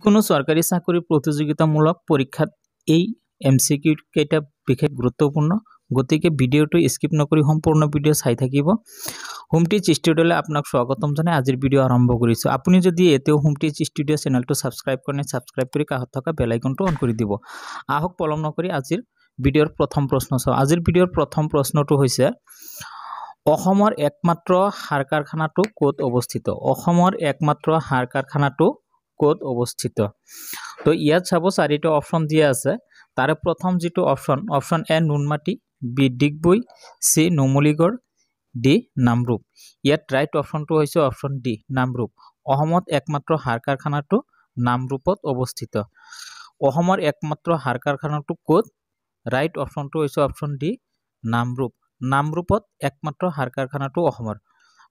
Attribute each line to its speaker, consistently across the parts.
Speaker 1: যিকোনো চৰকাৰী চাকৰি প্ৰতিযোগিতামূলক পৰীক্ষাত এই এম চি কিউ কেইটা বিশেষ গুৰুত্বপূৰ্ণ গতিকে ভিডিঅ'টো স্কিপ নকৰি সম্পূৰ্ণ ভিডিঅ' চাই থাকিব হোমটিছ ষ্টুডিঅ'লৈ আপোনাক স্বাগতম জনাই আজিৰ ভিডিঅ' আৰম্ভ কৰিছোঁ আপুনি যদি এতিয়াও হোমটিছ ষ্টুডিঅ' চেনেলটো ছাবস্ক্ৰাইব কৰে ছাবস্ক্ৰাইব কৰি কাষত থকা বেলাইকনটো অন কৰি দিব আহক পলম নকৰি আজিৰ ভিডিঅ'ৰ প্ৰথম প্ৰশ্ন চাওঁ আজিৰ ভিডিঅ'ৰ প্ৰথম প্ৰশ্নটো হৈছে অসমৰ একমাত্ৰ সাৰ কাৰখানাটো ক'ত অৱস্থিত অসমৰ একমাত্ৰ সাৰ কাৰখানাটো ক'ত অৱস্থিত তো ইয়াত চাব চাৰিটা অপশ্যন দিয়া আছে তাৰে প্ৰথম যিটো option option A Nunmati B Digboi C Numaligarh D Namrup ইয়াত ৰাইট অপশ্যনটো হৈছে অপশ্যন ডি নামৰূপ অসমত একমাত্ৰ সাৰ কাৰখানাটো নামৰূপত অৱস্থিত অসমৰ একমাত্ৰ সাৰ কাৰখানাটো ক'ত ৰাইট অপশ্যনটো হৈছে অপশ্যন ডি নামৰূপ নামৰূপত একমাত্ৰ সাৰ কাৰখানাটো অসমৰ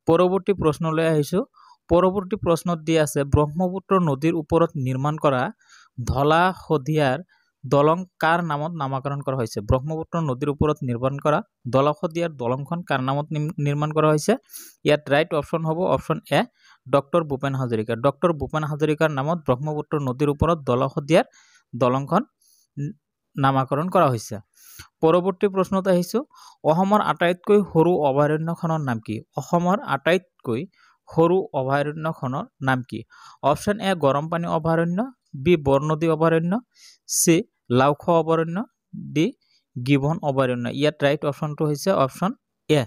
Speaker 1: পৰৱৰ্তী প্ৰশ্নলৈ আহিছোঁ পৰৱৰ্তী প্ৰশ্নত দি আছে ব্ৰহ্মপুত্ৰ নদীৰ ওপৰত নিৰ্মাণ কৰা ধলা শদিয়াৰ দলং কাৰ নামত নামাকৰণ কৰা হৈছে ব্ৰহ্মপুত্ৰ নদীৰ ওপৰত নিৰ্মাণ কৰা দলা শদিয়াৰ দলংখন কাৰ নামত নিৰ্মাণ কৰা হৈছে ইয়াত ৰাইট অপশ্যন হ'ব option A doctor Bhupen Hazarika doctor Bhupen হাজৰিকাৰ নামত ব্ৰহ্মপুত্ৰ নদীৰ ওপৰত দলা শদিয়াৰ দলংখন নামাকৰণ কৰা হৈছে পৰৱৰ্তী প্ৰশ্নত আহিছোঁ অসমৰ আটাইতকৈ সৰু অভয়াৰণ্যখনৰ নাম কি অসমৰ আটাইতকৈ সৰু অভয়াৰণ্যখনৰ নাম কি অপশ্যন এ গৰম পানী অভয়াৰণ্য বি বৰনদী অভয়াৰণ্য চি লাওখ অভয়াৰণ্য ডি গিভন অভয়াৰণ্য ইয়াত ৰাইট অপশ্যনটো হৈছে অপশ্যন এ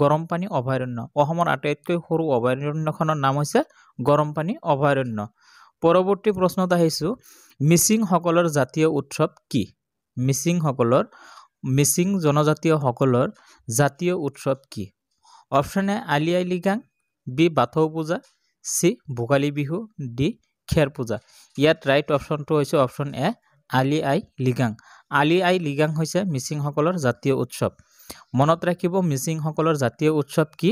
Speaker 1: গৰম পানী অভয়াৰণ্য অসমৰ আটাইতকৈ সৰু অভয়াৰণ্যখনৰ নাম হৈছে গৰম পানী অভয়াৰণ্য পৰৱৰ্তী প্ৰশ্নত আহিছোঁ মিচিংসকলৰ জাতীয় উৎসৱ কি মিচিংসকলৰ মিচিং জনজাতীয়সকলৰ জাতীয় উৎসৱ কি option A Ali Aye Ligang B Bathou Puja C Bhogali Bihu D খেৰ পূজা ইয়াত ৰাইট অপশ্যনটো হৈছে অপশ্যন এ আলি আই লিগাং আলি আই লিগাং হৈছে মিচিংসকলৰ জাতীয় উৎসৱ মনত ৰাখিব মিচিংসকলৰ জাতীয় উৎসৱ কি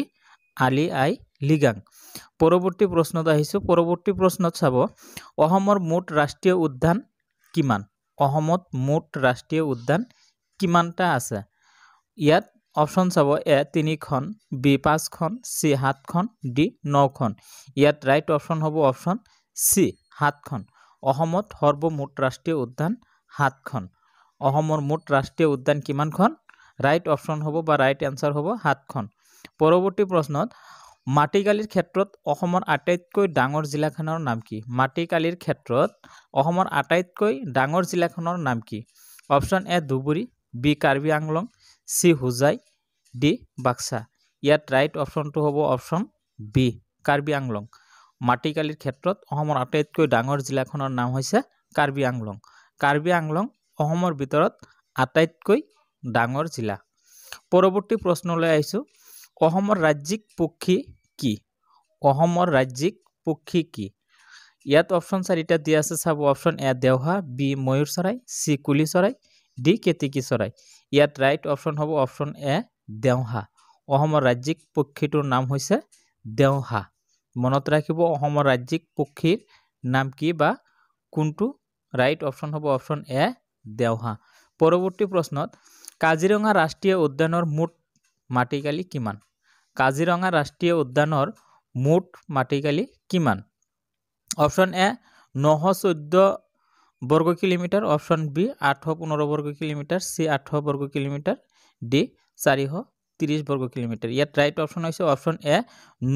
Speaker 1: আলি আই লিগাং পৰৱৰ্তী প্ৰশ্নত আহিছোঁ পৰৱৰ্তী প্ৰশ্নত চাব অসমৰ মুঠ ৰাষ্ট্ৰীয় উদ্যান কিমান অসমত মুঠ ৰাষ্ট্ৰীয় উদ্যান কিমানটা আছে ইয়াত অপশ্যন চাব এ তিনিখন বি পাঁচখন চি সাতখন ডি নখন ইয়াত ৰাইট অপশ্যন হ'ব অপশ্যন চি সাতখন অসমত সৰ্বমুঠ ৰাষ্ট্ৰীয় উদ্যান সাতখন অসমৰ মুঠ ৰাষ্ট্ৰীয় উদ্যান কিমানখন ৰাইট অপশ্যন হ'ব বা ৰাইট এনচাৰ হ'ব সাতখন পৰৱৰ্তী প্ৰশ্নত মাটিকালিৰ ক্ষেত্ৰত অসমৰ আটাইতকৈ ডাঙৰ জিলাখনৰ নাম কি মাটিকালিৰ ক্ষেত্ৰত অসমৰ আটাইতকৈ ডাঙৰ জিলাখনৰ নাম কি option A Dhubri B Karbi Anglong C Hojai D Baksa ইয়াত রাইট অপশনটো হব অপশন বি কার্বি আংলং মাটিকালির ক্ষেত্র আটাইতক ডর জিলাখনের নাম হয়েছে কার্বি আংলং কার্বি আংলং ভিতর আটাইতক ডর জিলা পরবর্তী প্রশ্নলে আইসো রাজ্যিক পক্ষী কি রাজ্যিক পক্ষী কি ইয়াত অপশন চারিটা দিয়া আছে সাব অপশন এ দেওহা বি ময়ূর চৰাই সি কুলি চৰাই ডি কেতিকি চৰাই ইয়াত ৰাইট অপশন হব অপশন এ দেওহা অসমৰ ৰাজ্যিক পক্ষীটোৰ নাম হৈছে দেওহা মনত ৰাখিব অসমৰ ৰাজ্যিক পক্ষীৰ নাম কি বা কোনটো ৰাইট অপশ্যন হ'ব অপশ্যন এ দেওহা পৰৱৰ্তী প্ৰশ্নত কাজিৰঙা ৰাষ্ট্ৰীয় উদ্যানৰ মুঠ মাটিকালি কিমান কাজিৰঙা ৰাষ্ট্ৰীয় উদ্যানৰ মুঠ মাটিকালি কিমান অপশ্যন এ নশ চৈধ্য বৰ্গ কিলোমিটাৰ অপশ্যন বি আঠশ পোন্ধৰ বৰ্গ কিলোমিটাৰ চি আঠশ বৰ্গ কিলোমিটাৰ ডি চাৰিশ ত্ৰিছ বৰ্গ কিলোমিটাৰ ইয়াত ৰাইট অপশ্যন হৈছে অপশ্যন এ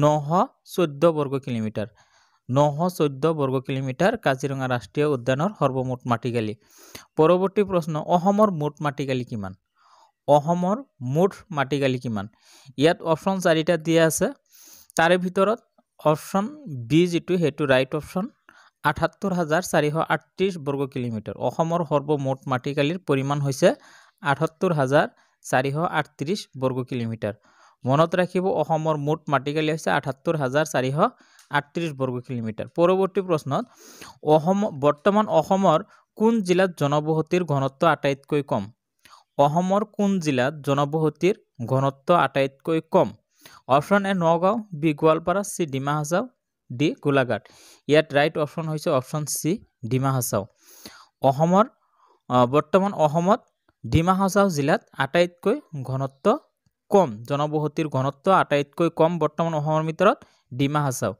Speaker 1: নশ চৈধ্য বৰ্গ কিলোমিটাৰ নশ চৈধ্য বৰ্গ কিলোমিটাৰ কাজিৰঙা ৰাষ্ট্ৰীয় উদ্যানৰ সৰ্বমুঠ মাটিকালি পৰৱৰ্তী প্ৰশ্ন অসমৰ মুঠ মাটিকালি কিমান অসমৰ মুঠ মাটিকালি কিমান ইয়াত অপশ্যন চাৰিটা দিয়া আছে তাৰে ভিতৰত অপশ্যন বি যিটো সেইটো ৰাইট অপশ্যন আঠাত্তৰ হাজাৰ চাৰিশ আঠত্ৰিছ বৰ্গ কিলোমিটাৰ অসমৰ সৰ্বমুঠ মাটিকালিৰ পৰিমাণ হৈছে আঠসত্তৰ হাজাৰ চাৰিশ আঠত্ৰিছ বৰ্গ কিলোমিটাৰ মনত ৰাখিব অসমৰ মুঠ মাটিকালি হৈছে আঠাত্তৰ হাজাৰ চাৰিশ আঠত্ৰিছ বৰ্গ কিলোমিটাৰ পৰৱৰ্তী প্ৰশ্নত অসম বৰ্তমান অসমৰ কোন জিলাত জনবসতিৰ ঘনত্ব আটাইতকৈ কম অসমৰ কোন জিলাত জনবসতিৰ ঘনত্ব আটাইতকৈ কম option A Nagaon B Goalpara C Dima Hasao D Golaghat ইয়াত ৰাইট অপশ্যন হৈছে অপশ্যন চি ডিমা হাচাও অসমৰ বৰ্তমান অসমত ডিমা হাছাও জিলাত আটাইতকৈ ঘনত্ব কম জনবসতিৰ ঘনত্ব আটাইতকৈ কম বৰ্তমান অসমৰ ভিতৰত ডিমা হাছাও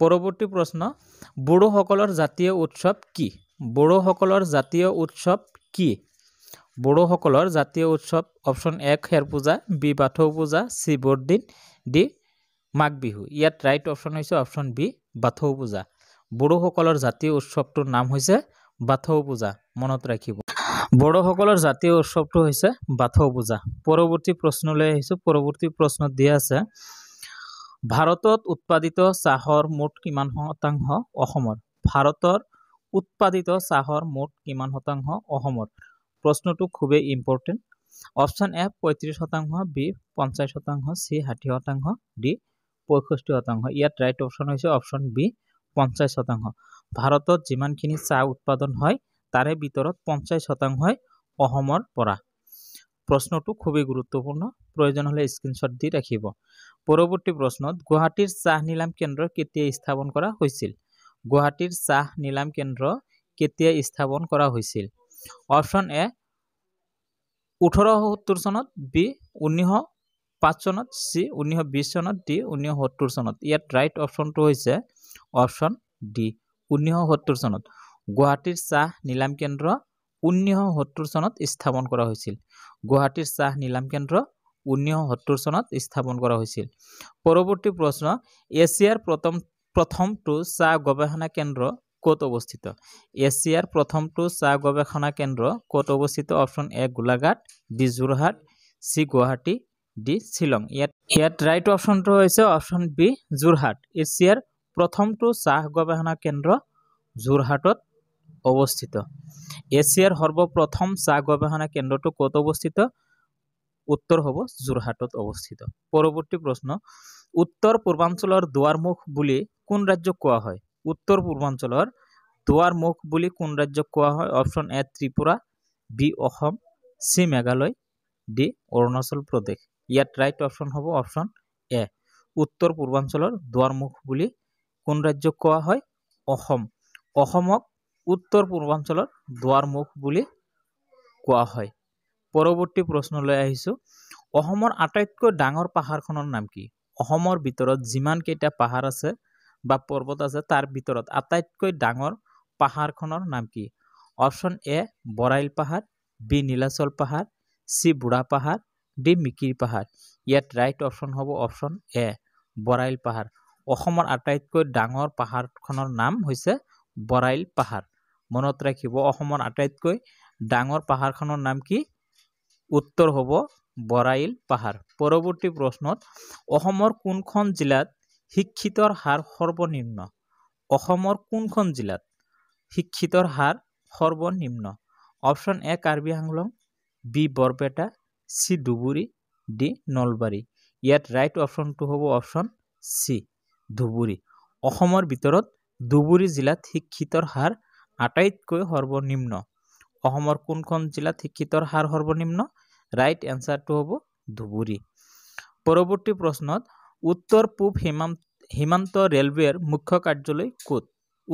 Speaker 1: পৰৱৰ্তী প্ৰশ্ন বড়োসকলৰ জাতীয় উৎসৱ কি বড়োসকলৰ জাতীয় উৎসৱ কি বড়োসকলৰ জাতীয় উৎসৱ অপশ্যন এক খেৰ পূজা বি বাথৌ পূজা চি বৰদিন ডি মাঘ বিহু ইয়াত ৰাইট অপশ্যন হৈছে অপশ্যন বি বাথৌ পূজা বড়োসকলৰ জাতীয় উৎসৱটোৰ নাম হৈছে বাথৌ পূজা মনত ৰাখিব বড়োসকলৰ জাতীয় উৎসৱটো হৈছে বাথৌ পূজা পৰৱৰ্তী প্ৰশ্নলৈ আহিছোঁ পৰৱৰ্তী প্ৰশ্নত দিয়া আছে ভাৰতত উৎপাদিত চাহৰ মুঠ কিমান শতাংশ অসমৰ ভাৰতৰ উৎপাদিত চাহৰ মুঠ কিমান শতাংশ অসমৰ প্ৰশ্নটো খুবেই ইম্পৰ্টেণ্ট অপশ্যন এ পঁয়ত্ৰিছ শতাংশ বি পঞ্চাছ শতাংশ চি ষাঠি শতাংশ ডি পঁয়ষষ্ঠি শতাংশ ইয়াত ৰাইট অপশ্যন হৈছে অপশ্যন বি পঞ্চাছ শতাংশ ভাৰতত যিমানখিনি চাহ উৎপাদন হয় তাৰে ভিতৰত পঞ্চাছ শতাংশই অসমৰ পৰা প্ৰশ্নটো খুবেই গুৰুত্বপূৰ্ণ প্ৰয়োজন হ'লে স্ক্ৰীনশ্বট দি ৰাখিব পৰৱৰ্তী প্ৰশ্নত গুৱাহাটীৰ চাহ নিলাম কেন্দ্ৰ কেতিয়া স্থাপন কৰা হৈছিল গুৱাহাটীৰ চাহ নিলাম কেন্দ্ৰ কেতিয়া স্থাপন কৰা হৈছিল অপশ্যন এ ওঠৰশ সত্তৰ চনত বি ঊনৈশ পাঁচ চনত চি ঊনৈশ বিছ চনত ডি ঊনৈশ সত্তৰ চনত ইয়াত ৰাইট অপশ্যনটো হৈছে অপশ্যন ডি ঊনৈশ সত্তৰ চনত গুৱাহাটীৰ চাহ নিলাম কেন্দ্ৰ ঊনৈছশ সত্তৰ চনত স্থাপন কৰা হৈছিল গুৱাহাটীৰ চাহ নিলাম কেন্দ্ৰ ঊনৈছশ সত্তৰ চনত স্থাপন কৰা হৈছিল পৰৱৰ্তী প্ৰশ্ন এছিয়াৰ প্ৰথম প্ৰথমটো চাহ গৱেষণা কেন্দ্ৰ ক'ত অৱস্থিত এছিয়াৰ প্ৰথমটো চাহ গৱেষণা কেন্দ্ৰ ক'ত অৱস্থিত option A Golaghat D Jorhat C Guwahati D Shillong ইয়াত ইয়াত ৰাইট অপশ্যনটো হৈছে অপশ্যন বি যোৰহাট এছিয়াৰ প্ৰথমটো চাহ গৱেষণা কেন্দ্ৰ যোৰহাটত অৱস্থিত এছিয়াৰ সৰ্বপ্ৰথম চাহ গৱেষণা কেন্দ্ৰটো ক'ত অৱস্থিত উত্তৰ হ'ব যোৰহাটত অৱস্থিত পৰৱৰ্তী প্ৰশ্ন উত্তৰ পূৰ্বাঞ্চলৰ দুৱাৰমুখ বুলি কোন ৰাজ্যক কোৱা হয় উত্তৰ পূৰ্বাঞ্চলৰ দুৱাৰমুখ বুলি কোন ৰাজ্যক কোৱা হয় option A Tripura B Assam C Meghalaya D Arunachal Pradesh ইয়াত ৰাইট অপশ্যন হ'ব অপশ্যন এ উত্তৰ পূৰ্বাঞ্চলৰ দুৱাৰমুখ বুলি কোন ৰাজ্যক কোৱা হয় অসম অসমক উত্তর পূর্বাঞ্চলের দুয়ারমুখ বলে কোয়া হয় পরবর্তী প্রশ্ন লোর আটাইতক ডর পাহাড়খনের নাম কি ভিতর যান কেটা পাহাড় আছে বা পর্বত আছে তার ভিতর আটাইতক ডর পাহাড়খনের নাম কি অপশন এ বরাইল পাহাড় বি নীলাচল পাহাড় সি বুড়া পাহাড় ডি মিকির পাহাড় ইয়াত রাইট অপশন হব অপশন এ বরাইল পাহাড় আটাইতক ডর পাহাড়খনের নাম হয়েছে বরাইল পাহাড় মনত ৰাখিব অসমৰ আটাইতকৈ ডাঙৰ পাহাৰখনৰ নাম কি উত্তৰ হ'ব বৰাইল পাহাৰ পৰৱৰ্তী প্ৰশ্নত অসমৰ কোনখন জিলাত শিক্ষিতৰ হাৰ সৰ্বনিম্ন অসমৰ কোনখন জিলাত শিক্ষিতৰ হাৰ সৰ্বনিম্ন option A Karbi Anglong B Barpeta C Dhubri D Nalbari ইয়াত ৰাইট অপশ্যনটো হ'ব অপশ্যন চি ধুবুৰী অসমৰ ভিতৰত ধুবুৰী জিলাত শিক্ষিতৰ হাৰ আটাইতকৈ সৰ্বনিম্ন অসমৰ কোনখন জিলাত শিক্ষিতৰ হাৰ সৰ্বনিম্ন ৰাইট এনচাৰটো হ'ব ধুবুৰী পৰৱৰ্তী প্ৰশ্নত উত্তৰ পূব সীমান্ত সীমান্ত ৰেলৱেৰ মুখ্য কাৰ্যালয় ক'ত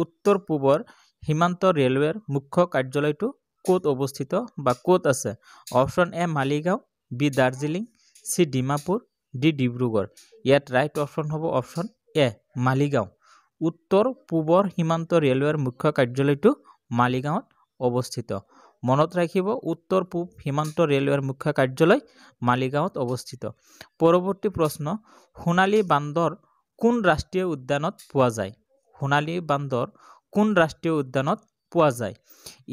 Speaker 1: উত্তৰ পূবৰ সীমান্ত ৰেলৱেৰ মুখ্য কাৰ্যালয়টো ক'ত অৱস্থিত বা ক'ত আছে option A Maligaon B Darjeeling C Dimapur D Dibrugarh ইয়াত ৰাইট অপশ্যন হ'ব অপশ্যন এ মালিগাঁও উত্তৰ পূবৰ সীমান্ত ৰেলৱেৰ মুখ্য কাৰ্যালয়টো মালিগাঁৱত অৱস্থিত মনত ৰাখিব উত্তৰ পূব সীমান্ত ৰেলৱেৰ মুখ্য কাৰ্যালয় মালিগাঁৱত অৱস্থিত পৰৱৰ্তী প্ৰশ্ন সোণালী বান্দৰ কোন ৰাষ্ট্ৰীয় উদ্যানত পোৱা যায় সোণালী বান্দৰ কোন ৰাষ্ট্ৰীয় উদ্যানত পোৱা যায়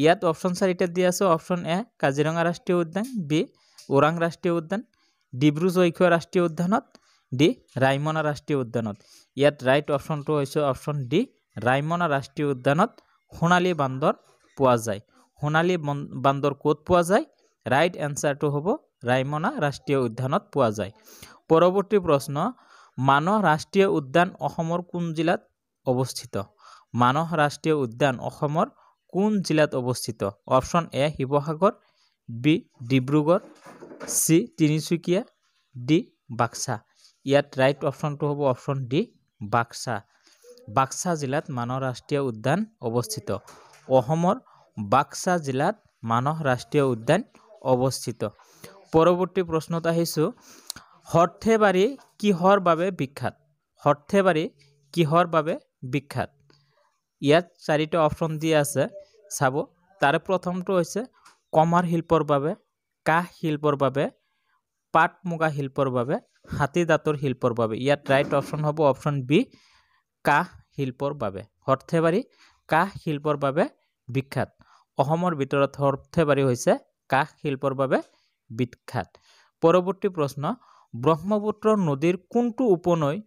Speaker 1: ইয়াত অপশ্যন চাৰিটা দি আছে অপশ্যন এ কাজিৰঙা ৰাষ্ট্ৰীয় উদ্যান বি ওৰাং ৰাষ্ট্ৰীয় উদ্যান ডিব্ৰু জৈক ৰাষ্ট্ৰীয় উদ্যানত ডি ৰাইমনা ৰাষ্ট্ৰীয় উদ্যানত ইয়াত ৰাইট অপশ্যনটো হৈছে অপশ্যন ডি ৰাইমনা ৰাষ্ট্ৰীয় উদ্যানত সোণালী বান্দৰ পোৱা যায় সোণালী বান্দৰ ক'ত পোৱা যায় ৰাইট এনচাৰটো হ'ব ৰাইমনা ৰাষ্ট্ৰীয় উদ্যানত পোৱা যায় পৰৱৰ্তী প্ৰশ্ন মানহ ৰাষ্ট্ৰীয় উদ্যান অসমৰ কোন জিলাত অৱস্থিত মানস ৰাষ্ট্ৰীয় উদ্যান অসমৰ কোন জিলাত অৱস্থিত option A Sivasagar B Dibrugarh C Tinsukia D Baksa ইয়াত ৰাইট অপশ্যনটো হ'ব অপশ্যন ডি বাক্সা বাক্সা জিলাত মানস ৰাষ্ট্ৰীয় উদ্যান অৱস্থিত অসমৰ বাক্সা জিলাত মানস ৰাষ্ট্ৰীয় উদ্যান অৱস্থিত পৰৱৰ্তী প্ৰশ্নত আহিছোঁ সৰ্থেবাৰী কিহৰ বাবে বিখ্যাত সৰ্থেবাৰী কিহৰ বাবে বিখ্যাত ইয়াত চাৰিটা অপশ্যন দি আছে চাব তাৰে প্ৰথমটো হৈছে কমাৰ শিল্পৰ বাবে কাঁহ শিল্পৰ বাবে পাট মুগা শিল্পৰ বাবে হাতী দাঁতৰ শিল্পৰ বাবে ইয়াত ৰাইট অপশ্যন হ'ব অপশ্যন বি কাঁহ শিল্পৰ বাবে সৰ্থেবাৰী কাঁহ শিল্পৰ বাবে বিখ্যাত অসমৰ ভিতৰত সৰ্থেবাৰী হৈছে কাঁহ শিল্পৰ বাবে বিখ্যাত পৰৱৰ্তী প্ৰশ্ন ব্ৰহ্মপুত্ৰ নদীৰ কোনটো উপনৈ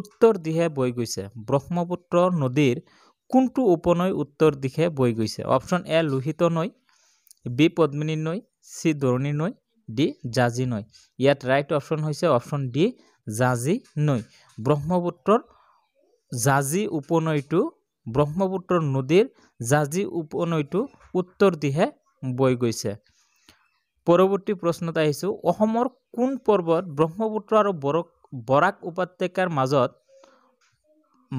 Speaker 1: উত্তৰ দিশে বৈ গৈছে ব্ৰহ্মপুত্ৰ নদীৰ কোনটো উপনৈ উত্তৰ দিশে বৈ গৈছে অপশ্যন এ লোহিত নৈ বি পদ্মিনী নৈ চি দৰণী নৈ ডি জাজি নৈ ইয়াত ৰাইট অপশন হৈছে অপশন ডি জাজি নৈ ব্ৰহ্মপুত্ৰৰ জাজি উপনৈটো ব্ৰহ্মপুত্ৰৰ নদীৰ জাজি উপনৈটো উত্তৰ দিহে বৈ গৈছে পৰৱৰ্তী প্ৰশ্নত আহিছোঁ অসমৰ কোন পৰ্বত ব্ৰহ্মপুত্ৰ আৰু বৰক বৰাক উপত্যকাৰ মাজত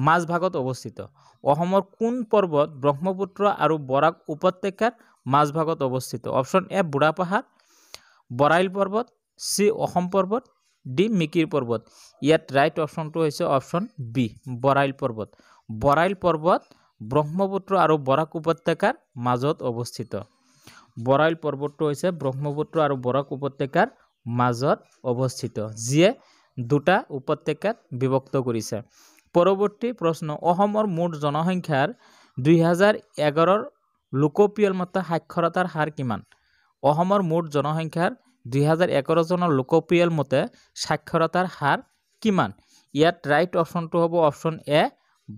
Speaker 1: মাজভাগত অৱস্থিত অসমৰ কোন পৰ্বত ব্ৰহ্মপুত্ৰ আৰু বৰাক উপত্যকাৰ মাজভাগত অৱস্থিত অপশ্যন এ বুঢ়া পাহাৰ বৰাইল পৰ্বত চি অসম পৰ্বত ডি মিকিৰ পৰ্বত ইয়াত ৰাইট অপশ্যনটো হৈছে অপশ্যন বি বৰাইল পৰ্বত বৰাইল পৰ্বত ব্ৰহ্মপুত্ৰ আৰু বৰাক উপত্যকাৰ মাজত অৱস্থিত বৰাইল পৰ্বতটো হৈছে ব্ৰহ্মপুত্ৰ আৰু বৰাক উপত্যকাৰ মাজত অৱস্থিত যিয়ে দুটা উপত্যকাত বিভক্ত কৰিছে পৰৱৰ্তী প্ৰশ্ন অসমৰ মুঠ জনসংখ্যাৰ দুহেজাৰ এঘাৰৰ লোকপিয়লমতা সাক্ষৰতাৰ হাৰ কিমান অসমৰ মুঠ জনসংখ্যাৰ দুই হাজাৰ এঘাৰ চনৰ লোকপিয়ল মতে সাক্ষৰতাৰ হাৰ কিমান ইয়াত ৰাইট অপশ্যনটো হ'ব অপশ্যন এ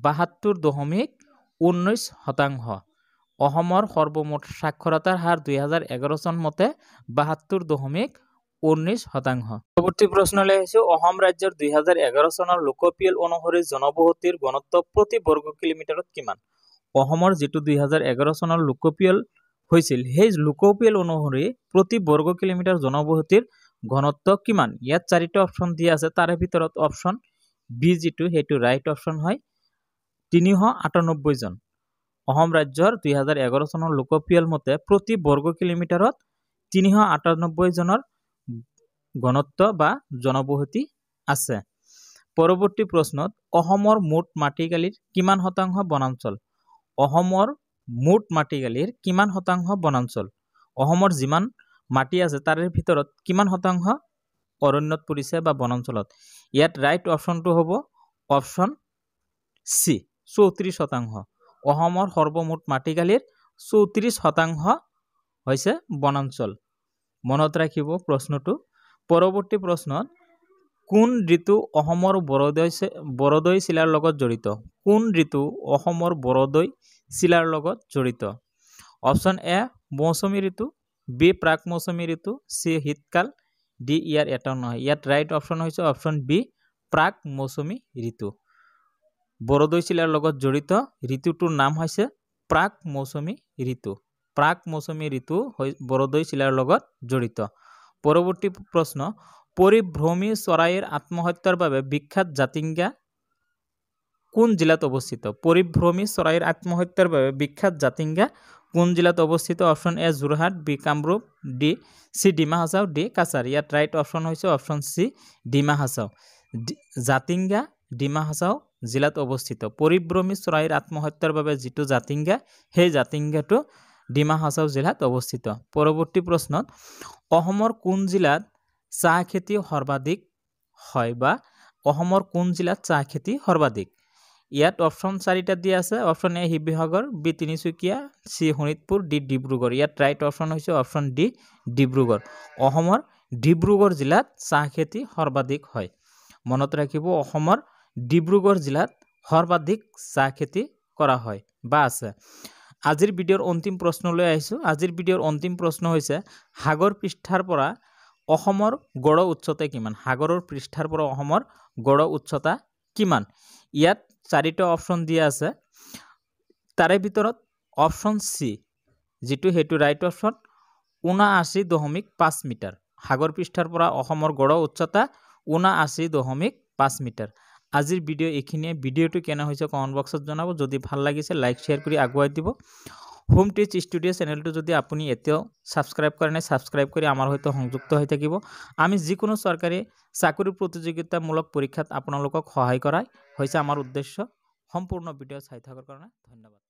Speaker 1: বাহাত্তৰ দশমিক ঊনৈছ শতাংশ অসমৰ সৰ্বমুঠ সাক্ষৰতাৰ হাৰ দুহেজাৰ এঘাৰ চন মতে বাহাত্তৰ দশমিক ঊনৈছ শতাংশ পৰৱৰ্তী প্ৰশ্নলৈ আহিছোঁ অসম ৰাজ্যৰ দুই হাজাৰ এঘাৰ চনৰ লোকপিয়ল অনুসৰি জনবসতিৰ গণত্ব প্ৰতি বৰ্গ কিলোমিটাৰত কিমান অসমৰ যিটো দুই হাজাৰ এঘাৰ চনৰ লোকপিয়ল হৈছিল সেই লোকপিয়েল অনুসৰি প্ৰতি বৰ্গ কিলোমিটাৰ জনবসতিৰ ঘনত্ব কিমান ইয়াত চাৰিটা অপশ্যন দিয়া আছে তাৰে ভিতৰত অপশ্যন বি যিটো সেইটো ৰাইট অপশ্যন হয় তিনিশ আঠানব্বৈজন অসম ৰাজ্যৰ দুহেজাৰ এঘাৰ চনৰ লোকপিয়েল মতে প্ৰতি বৰ্গ কিলোমিটাৰত তিনিশ আঠানব্বৈজনৰ ঘনত্ব বা জনবসতি আছে পৰৱৰ্তী প্ৰশ্নত অসমৰ মুঠ মাটিকালিৰ কিমান শতাংশ বনাঞ্চল অসমৰ মুঠ মাটিগালিৰ কিমান শতাংশ বনাঞ্চল অসমৰ যিমান মাটি আছে তাৰে ভিতৰত কিমান শতাংশ অৰণ্যত পৰিছে বা বনাঞ্চলত ইয়াত ৰাইট অপশ্যনটো হ'ব অপশ্যন চি চৌত্ৰিছ শতাংশ অসমৰ সৰ্বমুঠ মাটিগালিৰ চৌত্ৰিছ শতাংশ হৈছে বনাঞ্চল মনত ৰাখিব প্ৰশ্নটো পৰৱৰ্তী প্ৰশ্নত কোন ঋতু অসমৰ বৰদৈ বৰদৈ চিলাৰ লগত জড়িত কোন ঋতু অসমৰ বৰদৈ চিলাৰ লগত জড়িত option A Mousumi Ritu B প্ৰাক মৌচুমী ঋতু চি শীতকাল ডি ইয়াৰ এটা নহয় ইয়াত ৰাইট অপশ্যন হৈছে অপশ্যন বি প্ৰাক মৌচুমী ঋতু বৰদৈ চিলাৰ লগত জড়িত ঋতুটোৰ নাম হৈছে প্ৰাক মৌচুমী ঋতু প্ৰাক মৌচুমী ঋতু হৈ বৰদৈ চিলাৰ লগত জড়িত পৰৱৰ্তী প্ৰশ্ন পৰিভ্ৰমী চৰাইৰ আত্মহত্যাৰ বাবে বিখ্যাত জাতিংগা কোন জিলাত অৱস্থিত পৰিভ্ৰমী চৰাইৰ আত্মহত্যাৰ বাবে বিখ্যাত জাতিংগা কোন জিলাত অৱস্থিত option A Jorhat B Kamrup D C Dima Hasao D Cachar ইয়াত ৰাইট অপশ্যন হৈছে অপশ্যন চি ডিমা হাছাও জাতিংগা ডিমা হাছাও জিলাত অৱস্থিত পৰিভ্ৰমী চৰাইৰ আত্মহত্যাৰ বাবে যিটো জাতিংগা সেই জাতিংগাটো ডিমা হাছাও জিলাত অৱস্থিত পৰৱৰ্তী প্ৰশ্নত অসমৰ কোন জিলাত চাহ খেতি সৰ্বাধিক হয় বা অসমৰ কোন জিলাত চাহ খেতি সৰ্বাধিক ইয়াত অপশ্যন চাৰিটা দি আছে option A Sivasagar B Tinsukia C Sonitpur D Dibrugarh ইয়াত ৰাইট অপশ্যন হৈছে অপশ্যন ডি ডিব্ৰুগড় অসমৰ ডিব্ৰুগড় জিলাত চাহ খেতি সৰ্বাধিক হয় মনত ৰাখিব অসমৰ ডিব্ৰুগড় জিলাত সৰ্বাধিক চাহ খেতি কৰা হয় বা আছে আজিৰ ভিডিঅ'ৰ অন্তিম প্ৰশ্নলৈ আহিছোঁ আজিৰ ভিডিঅ'ৰ অন্তিম প্ৰশ্ন হৈছে সাগৰ পৃষ্ঠাৰ পৰা অসমৰ গড় উচ্চতা কিমান সাগৰৰ পৃষ্ঠাৰ পৰা অসমৰ গড় উচ্চতা কিমান ইয়াত চাৰিটা অপশ্যন দিয়া আছে তাৰে ভিতৰত অপশ্যন চি যিটো সেইটো ৰাইট অপশ্যন ঊনাশী দশমিক পাঁচ মিটাৰ সাগৰ পৃষ্ঠাৰ পৰা অসমৰ গড় উচ্চতা ঊনাশী দশমিক পাঁচ মিটাৰ আজিৰ ভিডিঅ' এইখিনিয়ে ভিডিঅ'টো কেনে হৈছে কমেণ্ট বক্সত জনাব যদি ভাল লাগিছে লাইক শ্বেয়াৰ কৰি আগুৱাই দিব হোম টিচ ষ্টুডিঅ' চেনেলটো যদি আপুনি এতিয়াও ছাবস্ক্ৰাইব কৰা নাই ছাবস্ক্ৰাইব কৰি আমাৰ সৈতে সংযুক্ত হৈ থাকিব আমি যিকোনো চৰকাৰী চাকৰি প্ৰতিযোগিতামূলক পৰীক্ষাত আপোনালোকক সহায় কৰাই হৈছে আমাৰ উদ্দেশ্য সম্পূৰ্ণ ভিডিঅ' চাই থকাৰ কাৰণে ধন্যবাদ